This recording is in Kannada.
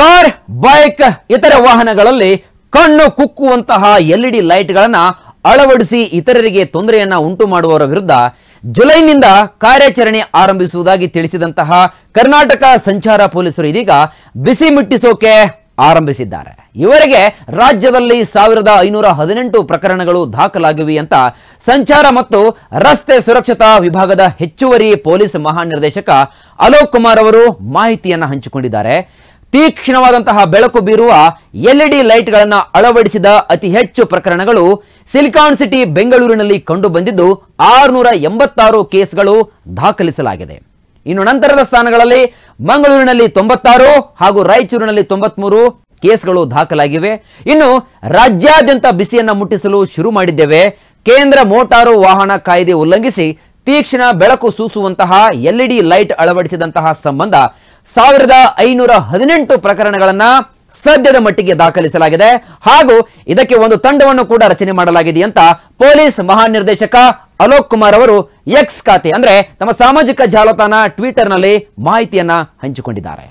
ಕಾರ್ ಬೈಕ್ ಇತರ ವಾಹನಗಳಲ್ಲಿ ಕಣ್ಣು ಕುಕ್ಕುವಂತಹ ಎಲ್ಇಡಿ ಲೈಟ್ಗಳನ್ನು ಅಳವಡಿಸಿ ಇತರರಿಗೆ ತೊಂದರೆಯನ್ನ ಉಂಟು ಮಾಡುವವರ ವಿರುದ್ಧ ಜುಲೈನಿಂದ ಕಾರ್ಯಾಚರಣೆ ಆರಂಭಿಸುವುದಾಗಿ ತಿಳಿಸಿದಂತಹ ಕರ್ನಾಟಕ ಸಂಚಾರ ಪೊಲೀಸರು ಇದೀಗ ಬಿಸಿ ಮುಟ್ಟಿಸೋಕೆ ಆರಂಭಿಸಿದ್ದಾರೆ ಇವರಿಗೆ ರಾಜ್ಯದಲ್ಲಿ ಸಾವಿರದ ಐನೂರ ಹದಿನೆಂಟು ಪ್ರಕರಣಗಳು ದಾಖಲಾಗಿವೆ ಅಂತ ಸಂಚಾರ ಮತ್ತು ರಸ್ತೆ ಸುರಕ್ಷತಾ ವಿಭಾಗದ ಹೆಚ್ಚುವರಿ ಪೊಲೀಸ್ ಮಹಾನಿರ್ದೇಶಕ ಅಲೋಕ್ ಕುಮಾರ್ ಅವರು ಮಾಹಿತಿಯನ್ನು ಹಂಚಿಕೊಂಡಿದ್ದಾರೆ ತೀಕ್ಷ್ಣವಾದಂತಹ ಬೆಳಕು ಬೀರುವ ಎಲ್ಇಡಿ ಲೈಟ್ಗಳನ್ನು ಅಳವಡಿಸಿದ ಅತಿ ಹೆಚ್ಚು ಪ್ರಕರಣಗಳು ಸಿಲಿಕಾನ್ ಸಿಟಿ ಬೆಂಗಳೂರಿನಲ್ಲಿ ಕಂಡುಬಂದಿದ್ದು ಆರುನೂರ ಎಂಬತ್ತಾರು ಕೇಸ್ಗಳು ದಾಖಲಿಸಲಾಗಿದೆ ಇನ್ನು ನಂತರದ ಸ್ಥಾನಗಳಲ್ಲಿ ಮಂಗಳೂರಿನಲ್ಲಿ ತೊಂಬತ್ತಾರು ಹಾಗೂ ರಾಯಚೂರಿನಲ್ಲಿ ತೊಂಬತ್ಮೂರು ಕೇಸ್ಗಳು ದಾಖಲಾಗಿವೆ ಇನ್ನು ರಾಜ್ಯಾದ್ಯಂತ ಬಿಸಿಯನ್ನು ಮುಟ್ಟಿಸಲು ಶುರು ಮಾಡಿದ್ದೇವೆ ಕೇಂದ್ರ ಮೋಟಾರು ವಾಹನ ಕಾಯ್ದೆ ಉಲ್ಲಂಘಿಸಿ ತೀಕ್ಷ್ಣ ಬೆಳಕು ಸೂಸುವಂತಹ ಎಲ್ಇಡಿ ಲೈಟ್ ಅಳವಡಿಸಿದಂತಹ ಸಂಬಂಧ ಸಾವಿರದ ಐನೂರ ಹದಿನೆಂಟು ಪ್ರಕರಣಗಳನ್ನ ಸದ್ಯದ ಮಟ್ಟಿಗೆ ದಾಖಲಿಸಲಾಗಿದೆ ಹಾಗೂ ಇದಕ್ಕೆ ಒಂದು ತಂಡವನ್ನು ಕೂಡ ರಚನೆ ಮಾಡಲಾಗಿದೆ ಅಂತ ಪೊಲೀಸ್ ಮಹಾನಿರ್ದೇಶಕ ಅಲೋಕ್ ಕುಮಾರ್ ಅವರು ಎಕ್ಸ್ ಖಾತೆ ಅಂದ್ರೆ ತಮ್ಮ ಸಾಮಾಜಿಕ ಜಾಲತಾಣ ಟ್ವಿಟರ್ನಲ್ಲಿ ಮಾಹಿತಿಯನ್ನ ಹಂಚಿಕೊಂಡಿದ್ದಾರೆ